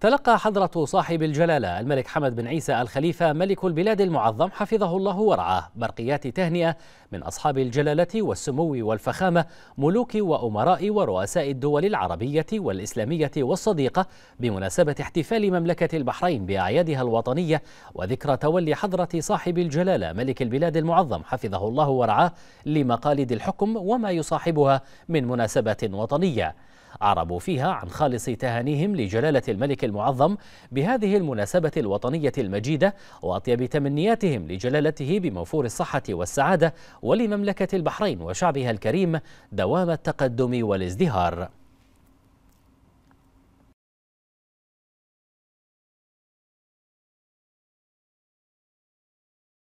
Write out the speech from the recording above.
تلقى حضرة صاحب الجلالة الملك حمد بن عيسى الخليفة ملك البلاد المعظم حفظه الله ورعاه برقيات تهنئة من أصحاب الجلالة والسمو والفخامة ملوك وأمراء ورؤساء الدول العربية والإسلامية والصديقة بمناسبة احتفال مملكة البحرين بأعيادها الوطنية وذكرى تولي حضرة صاحب الجلالة ملك البلاد المعظم حفظه الله ورعاه لمقاليد الحكم وما يصاحبها من مناسبات وطنية أعربوا فيها عن خالص تهانيهم لجلالة الملك المعظم بهذه المناسبة الوطنية المجيدة وأطيب تمنياتهم لجلالته بموفور الصحة والسعادة ولمملكة البحرين وشعبها الكريم دوام التقدم والازدهار